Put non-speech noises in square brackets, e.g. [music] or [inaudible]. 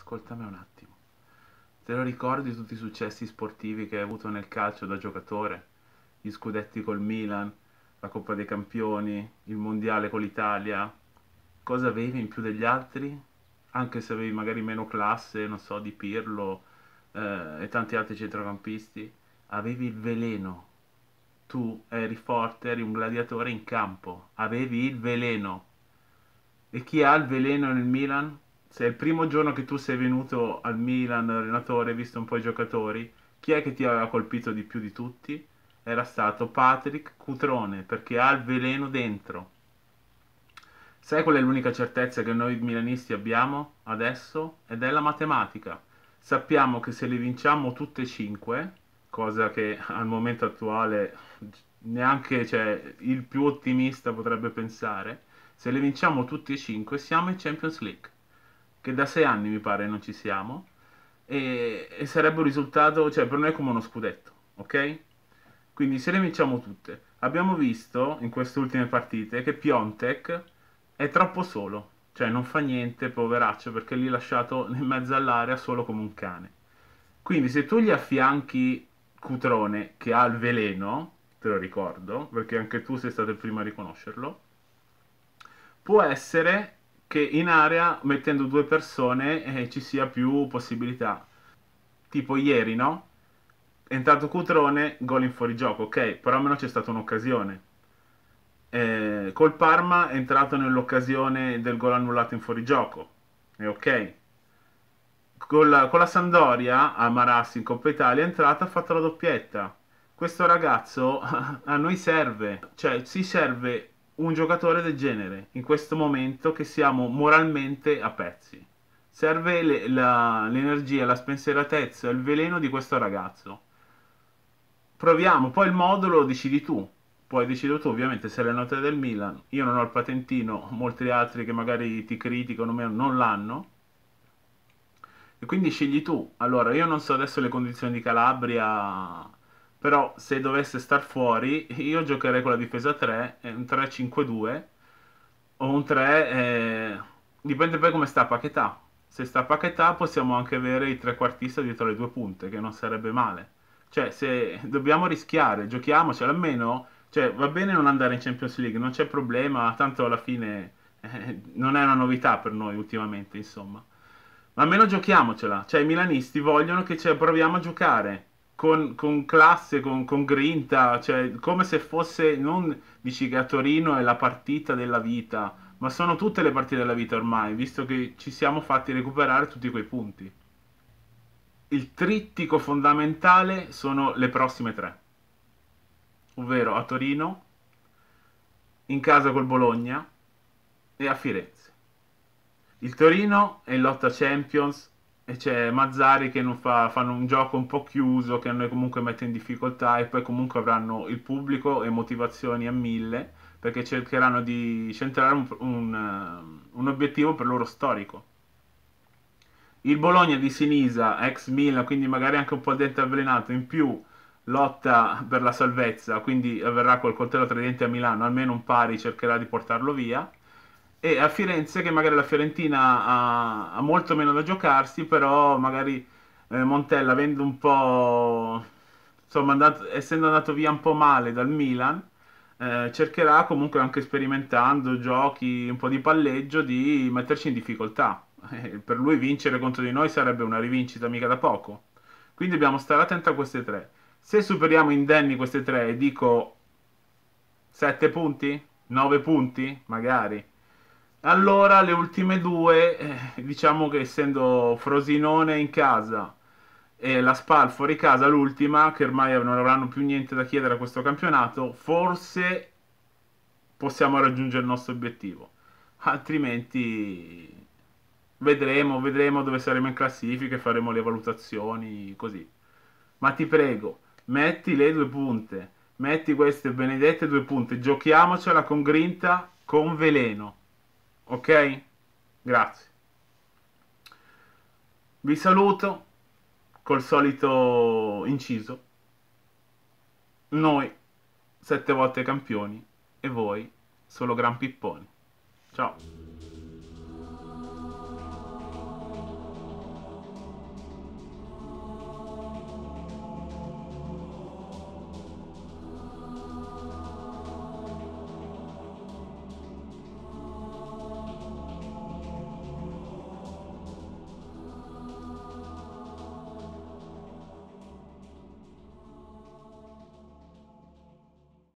ascoltami un attimo. Te lo ricordi tutti i successi sportivi che hai avuto nel calcio da giocatore? Gli scudetti col Milan, la Coppa dei Campioni, il Mondiale con l'Italia? Cosa avevi in più degli altri? Anche se avevi magari meno classe, non so, di Pirlo eh, e tanti altri centrocampisti, avevi il veleno. Tu eri forte, eri un gladiatore in campo, avevi il veleno. E chi ha il veleno nel Milan? se il primo giorno che tu sei venuto al Milan, allenatore, hai visto un po' i giocatori, chi è che ti aveva colpito di più di tutti? Era stato Patrick Cutrone, perché ha il veleno dentro. Sai qual è l'unica certezza che noi milanisti abbiamo adesso? Ed è la matematica. Sappiamo che se le vinciamo tutte e cinque, cosa che al momento attuale neanche cioè, il più ottimista potrebbe pensare, se le vinciamo tutte e cinque siamo in Champions League che da sei anni mi pare non ci siamo, e, e sarebbe un risultato, cioè per noi è come uno scudetto, ok? Quindi se le vinciamo tutte, abbiamo visto in queste ultime partite che Piontek è troppo solo, cioè non fa niente, poveraccio, perché lì lasciato in mezzo all'area solo come un cane. Quindi se tu gli affianchi Cutrone che ha il veleno, te lo ricordo, perché anche tu sei stato il primo a riconoscerlo, può essere che in area mettendo due persone eh, ci sia più possibilità. Tipo ieri, no? È entrato Cutrone, gol in fuorigioco, ok, però almeno c'è stata un'occasione. Eh, col Parma è entrato nell'occasione del gol annullato in fuorigioco, è ok. Con la, con la Sandoria a Marassi in Coppa Italia è entrata, ha fatto la doppietta. Questo ragazzo [laughs] a noi serve, cioè si serve un giocatore del genere in questo momento che siamo moralmente a pezzi. Serve le, la, l'energia, la spensieratezza, il veleno di questo ragazzo. Proviamo, poi il modulo lo decidi tu. Poi decido tu, ovviamente, se le note del Milan. Io non ho il patentino, molti altri che magari ti criticano non l'hanno. E quindi scegli tu. Allora, io non so adesso le condizioni di Calabria però se dovesse star fuori, io giocherei con la difesa 3, eh, un 3-5-2 o un 3... Eh... Dipende poi come sta a Paquetà. Se sta a Paquetà possiamo anche avere i trequartista dietro le due punte, che non sarebbe male. Cioè, se dobbiamo rischiare, giochiamocela almeno... Cioè, va bene non andare in Champions League, non c'è problema, tanto alla fine eh, non è una novità per noi ultimamente, insomma. Ma almeno giochiamocela. Cioè, i milanisti vogliono che ci proviamo a giocare con, con classe, con, con, grinta, cioè come se fosse non dici che a Torino è la partita della vita, ma sono tutte le partite della vita ormai, visto che ci siamo fatti recuperare tutti quei punti. Il trittico fondamentale sono le prossime tre, ovvero a Torino, in casa col Bologna e a Firenze. Il Torino è in lotta Champions e c'è Mazzari che fa, fanno un gioco un po' chiuso che a noi comunque mette in difficoltà e poi comunque avranno il pubblico e motivazioni a mille perché cercheranno di centrare un, un, eh, un obiettivo per loro storico. Il Bologna di Sinisa, ex Milan, quindi magari anche un po' dente avvelenato, in più lotta per la salvezza, quindi avverrà col coltello tridente a Milano, almeno un pari cercherà di portarlo via e a Firenze che magari la Fiorentina ha, ha molto meno da giocarsi, però magari eh, Montella avendo un po' insomma andato, essendo andato via un po' male dal Milan eh, cercherà comunque anche sperimentando giochi un po' di palleggio di metterci in difficoltà [laughs] eh, per lui vincere contro di noi sarebbe una rivincita mica da poco quindi dobbiamo stare attenti a queste tre se superiamo indenni queste tre dico 7 punti 9 punti magari allora le ultime due, eh, diciamo che essendo Frosinone in casa e la Spal fuori casa, l'ultima, che ormai non avranno più niente da chiedere a questo campionato, forse possiamo raggiungere il nostro obiettivo. Altrimenti vedremo, vedremo dove saremo in classifica e faremo le valutazioni così. Ma ti prego, metti le due punte, metti queste benedette due punte, giochiamocela con grinta, con veleno ok? Grazie. Vi saluto col solito inciso. Noi sette volte campioni e voi solo gran pipponi. Ciao.